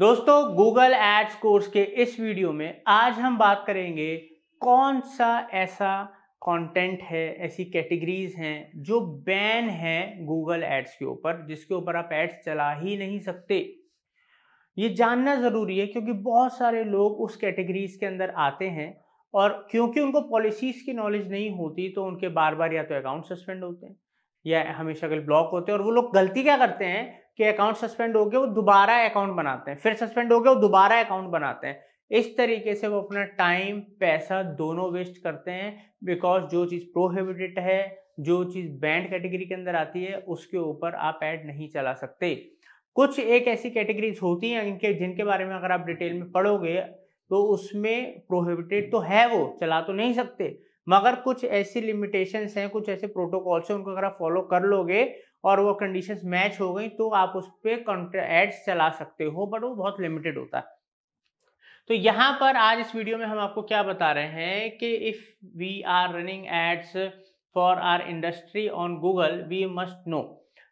दोस्तों Google ads course के इस वीडियो में आज हम बात करेंगे कौन सा ऐसा कंटेंट है ऐसी कैटेगरीज हैं जो बैन है गूगल एड्स के ऊपर जिसके ऊपर आप एड्स चला ही नहीं सकते ये जानना ज़रूरी है क्योंकि बहुत सारे लोग उस कैटेगरीज के अंदर आते हैं और क्योंकि उनको पॉलिसीज़ की नॉलेज नहीं होती तो उनके बार बार या तो अकाउंट सस्पेंड होते हैं या हमेशा के ब्लॉक होते हैं और वो लोग गलती क्या करते हैं कि अकाउंट सस्पेंड हो गए वो दोबारा अकाउंट बनाते हैं फिर सस्पेंड हो गए वो दोबारा अकाउंट बनाते हैं इस तरीके से वो अपना टाइम पैसा दोनों वेस्ट करते हैं बिकॉज जो चीज़ प्रोहिबिटेड है जो चीज़ बैंड कैटेगरी के अंदर आती है उसके ऊपर आप ऐड नहीं चला सकते कुछ एक ऐसी कैटेगरीज होती हैं इनके जिनके बारे में अगर आप डिटेल में पढ़ोगे तो उसमें प्रोहिबिटेड तो है वो चला तो नहीं सकते मगर कुछ ऐसी लिमिटेशंस हैं कुछ ऐसे प्रोटोकॉल्स हैं उनको अगर आप फॉलो कर लोगे और वो कंडीशंस मैच हो गई तो आप उस पर एड्स चला सकते हो बट वो बहुत लिमिटेड होता है तो यहाँ पर आज इस वीडियो में हम आपको क्या बता रहे हैं कि if we are running ads for our industry on Google we must know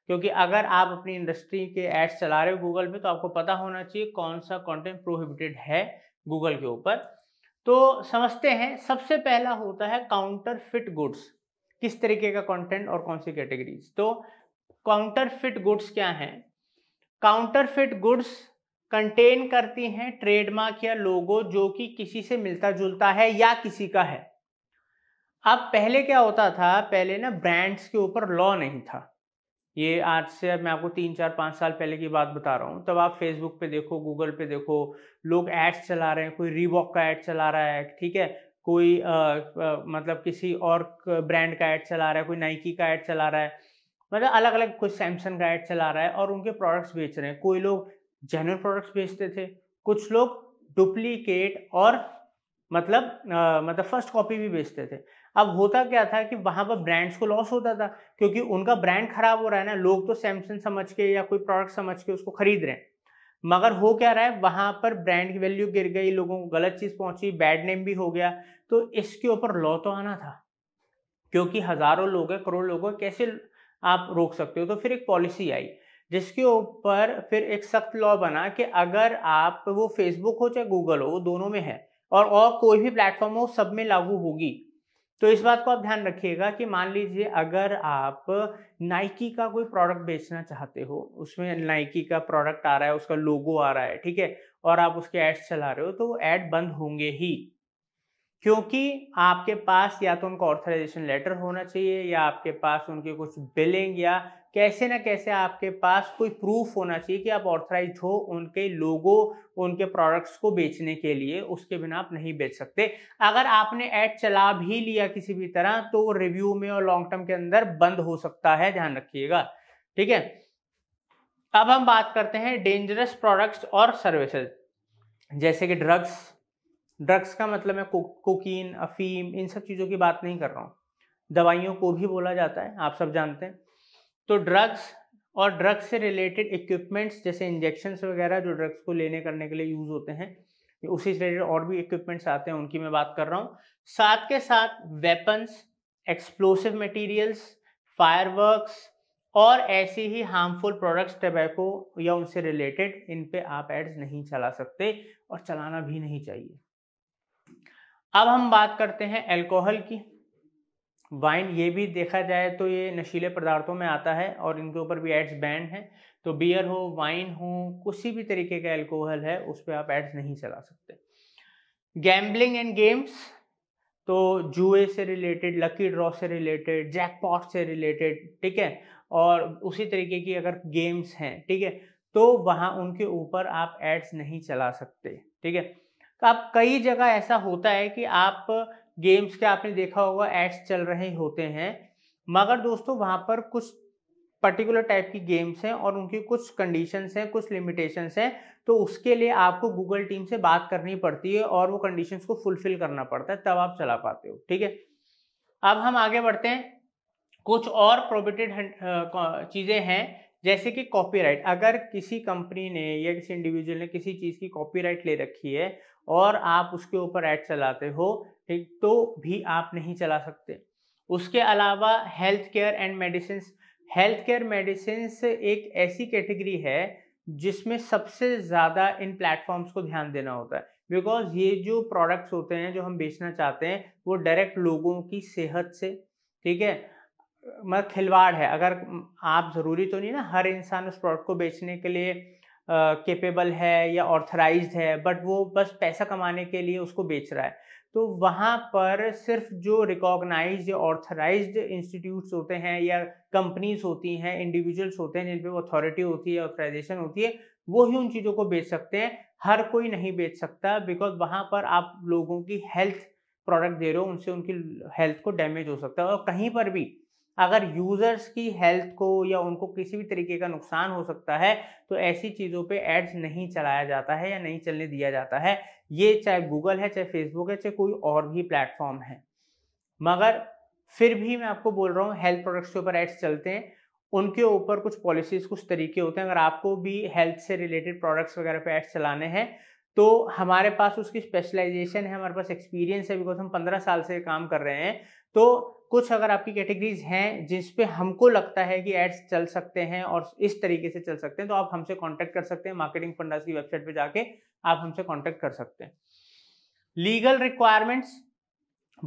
क्योंकि अगर आप अपनी इंडस्ट्री के एड्स चला रहे हो गूगल पे तो आपको पता होना चाहिए कौन सा कंटेंट प्रोहिबिटेड है गूगल के ऊपर तो समझते हैं सबसे पहला होता है काउंटर फिट गुड्स किस तरीके का कंटेंट और कौन सी कैटेगरीज तो काउंटर फिट गुड्स क्या हैं काउंटर फिट गुड्स कंटेन करती हैं ट्रेडमार्क या लोगो जो कि किसी से मिलता जुलता है या किसी का है अब पहले क्या होता था पहले ना ब्रांड्स के ऊपर लॉ नहीं था ये आज से मैं आपको तीन चार पाँच साल पहले की बात बता रहा हूँ तब आप फेसबुक पे देखो गूगल पे देखो लोग एड्स चला रहे हैं कोई रीबॉक का एड चला रहा है ठीक है कोई आ, आ, मतलब किसी और ब्रांड का एड चला रहा है कोई नाइकी का एड चला रहा है मतलब अलग अलग कोई सैमसंग का एड चला रहा है और उनके प्रोडक्ट्स बेच रहे हैं कोई लोग जेन्यून प्रोडक्ट्स बेचते थे कुछ लोग डुप्लीकेट और मतलब आ, मतलब फर्स्ट कॉपी भी बेचते थे अब होता क्या था कि वहाँ पर ब्रांड्स को लॉस होता था क्योंकि उनका ब्रांड खराब हो रहा है ना लोग तो सैमसंग समझ के या कोई प्रोडक्ट समझ के उसको खरीद रहे हैं मगर हो क्या रहा है वहाँ पर ब्रांड की वैल्यू गिर गई लोगों को गलत चीज़ पहुँची बैड नेम भी हो गया तो इसके ऊपर लॉ तो आना था क्योंकि हज़ारों लोग हैं करोड़ लोग हैं कैसे आप रोक सकते हो तो फिर एक पॉलिसी आई जिसके ऊपर फिर एक सख्त लॉ बना कि अगर आप वो फेसबुक हो चाहे गूगल हो वो दोनों में है और और कोई भी प्लेटफॉर्म हो सब में लागू होगी तो इस बात को आप ध्यान रखिएगा कि मान लीजिए अगर आप नाइकी का कोई प्रोडक्ट बेचना चाहते हो उसमें नाइकी का प्रोडक्ट आ रहा है उसका लोगो आ रहा है ठीक है और आप उसके एड्स चला रहे हो तो वो ऐड बंद होंगे ही क्योंकि आपके पास या तो उनका ऑर्थराइजेशन लेटर होना चाहिए या आपके पास उनके कुछ बिलिंग या कैसे ना कैसे आपके पास कोई प्रूफ होना चाहिए कि आप ऑर्थराइज हो उनके लोगो उनके प्रोडक्ट्स को बेचने के लिए उसके बिना आप नहीं बेच सकते अगर आपने ऐड चला भी लिया किसी भी तरह तो वो रिव्यू में और लॉन्ग टर्म के अंदर बंद हो सकता है ध्यान रखिएगा ठीक है अब हम बात करते हैं डेंजरस प्रोडक्ट्स और सर्विसेज जैसे कि ड्रग्स ड्रग्स का मतलब मैं कोकीन अफीम इन सब चीज़ों की बात नहीं कर रहा हूँ दवाइयों को भी बोला जाता है आप सब जानते हैं तो ड्रग्स और ड्रग्स से रिलेटेड इक्विपमेंट्स जैसे इंजेक्शन्स वगैरह जो ड्रग्स को लेने करने के लिए यूज़ होते हैं उसी से रिलेटेड और भी इक्विपमेंट्स आते हैं उनकी मैं बात कर रहा हूँ साथ के साथ वेपन्स एक्सप्लोसिव मटेरियल्स फायरवर्क्स और ऐसी ही हार्मफुल प्रोडक्ट्स टबैको या उनसे रिलेटेड इन पे आप एड्स नहीं चला सकते और चलाना भी नहीं चाहिए अब हम बात करते हैं एल्कोहल की वाइन ये भी देखा जाए तो ये नशीले पदार्थों में आता है और इनके ऊपर भी एड्स बैंड है तो बियर हो वाइन हो किसी भी तरीके का एल्कोहल है उस पर आप एड्स नहीं चला सकते गैम्बलिंग एंड गेम्स तो जुए से रिलेटेड लकी ड्रॉ से रिलेटेड जैकपॉट से रिलेटेड ठीक है और उसी तरीके की अगर गेम्स हैं ठीक है तो वहाँ उनके ऊपर आप एड्स नहीं चला सकते ठीक है तो आप कई जगह ऐसा होता है कि आप गेम्स के आपने देखा होगा एड्स चल रहे होते हैं मगर दोस्तों वहाँ पर कुछ पर्टिकुलर टाइप की गेम्स हैं और उनकी कुछ कंडीशंस हैं कुछ लिमिटेशंस हैं तो उसके लिए आपको गूगल टीम से बात करनी पड़ती है और वो कंडीशंस को फुलफिल करना पड़ता है तब आप चला पाते हो ठीक है अब हम आगे बढ़ते हैं कुछ और प्रोबिटेड चीज़ें हैं जैसे कि कॉपीराइट अगर किसी कंपनी ने या किसी इंडिविजुअल ने किसी चीज़ की कॉपीराइट ले रखी है और आप उसके ऊपर ऐड चलाते हो ठीक तो भी आप नहीं चला सकते उसके अलावा health care and medicine health care medicine एक ऐसी कैटेगरी है जिसमें सबसे ज़्यादा इन प्लेटफॉर्म्स को ध्यान देना होता है बिकॉज ये जो प्रोडक्ट्स होते हैं जो हम बेचना चाहते हैं वो डायरेक्ट लोगों की सेहत से ठीक है मतलब खिलवाड़ है अगर आप ज़रूरी तो नहीं ना हर इंसान उस प्रोडक्ट को बेचने के लिए केपेबल है या ऑथराइज है बट वो बस पैसा कमाने के लिए उसको बेच रहा है तो वहाँ पर सिर्फ जो रिकॉग्नाइज या ऑथराइज इंस्टीट्यूट्स होते हैं या कंपनीज होती हैं इंडिविजुअल्स होते हैं जिन पे अथॉरिटी होती है ऑथराइजेशन होती है वो ही उन चीज़ों को बेच सकते हैं हर कोई नहीं बेच सकता बिकॉज वहाँ पर आप लोगों की हेल्थ प्रोडक्ट दे रहे हो उनसे उनकी हेल्थ को डैमेज हो सकता है और कहीं पर भी अगर यूजर्स की हेल्थ को या उनको किसी भी तरीके का नुकसान हो सकता है तो ऐसी चीज़ों पे एड्स नहीं चलाया जाता है या नहीं चलने दिया जाता है ये चाहे गूगल है चाहे फेसबुक है चाहे कोई और भी प्लेटफॉर्म है मगर फिर भी मैं आपको बोल रहा हूँ हेल्थ प्रोडक्ट्स के ऊपर एड्स चलते हैं उनके ऊपर कुछ पॉलिसीज़ कुछ तरीके होते हैं अगर आपको भी हेल्थ से रिलेटेड प्रोडक्ट्स वगैरह पे एड्स चलाने हैं तो हमारे पास उसकी स्पेशलाइजेशन है हमारे पास एक्सपीरियंस है बिकॉज हम पंद्रह साल से काम कर रहे हैं तो कुछ अगर आपकी कैटेगरीज हैं जिस पे हमको लगता है कि एड्स चल सकते हैं और इस तरीके से चल सकते हैं तो आप हमसे कांटेक्ट कर सकते हैं मार्केटिंग फंडास की वेबसाइट पे जाके आप हमसे कांटेक्ट कर सकते हैं लीगल रिक्वायरमेंट्स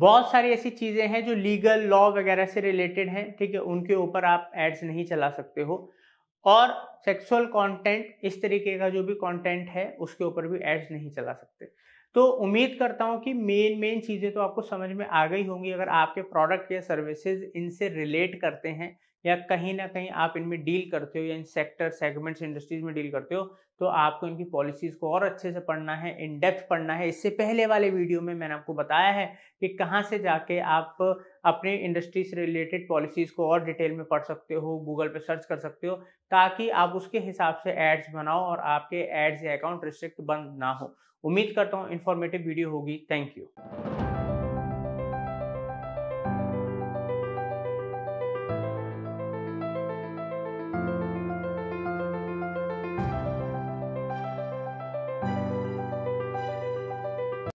बहुत सारी ऐसी चीज़ें हैं जो लीगल लॉ वगैरह से रिलेटेड हैं ठीक है उनके ऊपर आप एड्स नहीं चला सकते हो और सेक्सुअल कंटेंट इस तरीके का जो भी कंटेंट है उसके ऊपर भी एड्स नहीं चला सकते तो उम्मीद करता हूँ कि मेन मेन चीज़ें तो आपको समझ में आ गई होंगी अगर आपके प्रोडक्ट या सर्विसेज इनसे रिलेट करते हैं या कहीं ना कहीं आप इनमें डील करते हो या इन सेक्टर सेगमेंट्स इंडस्ट्रीज में डील करते हो तो आपको इनकी पॉलिसीज़ को और अच्छे से पढ़ना है इन डेप्थ पढ़ना है इससे पहले वाले वीडियो में मैंने आपको बताया है कि कहाँ से जाके आप अपने इंडस्ट्री से रिलेटेड पॉलिसीज़ को और डिटेल में पढ़ सकते हो गूगल पे सर्च कर सकते हो ताकि आप उसके हिसाब से एड्स बनाओ और आपके एड्स या अकाउंट रिस्ट्रिक्ट बंद ना हो उम्मीद करता हूँ इन्फॉर्मेटिव वीडियो होगी थैंक यू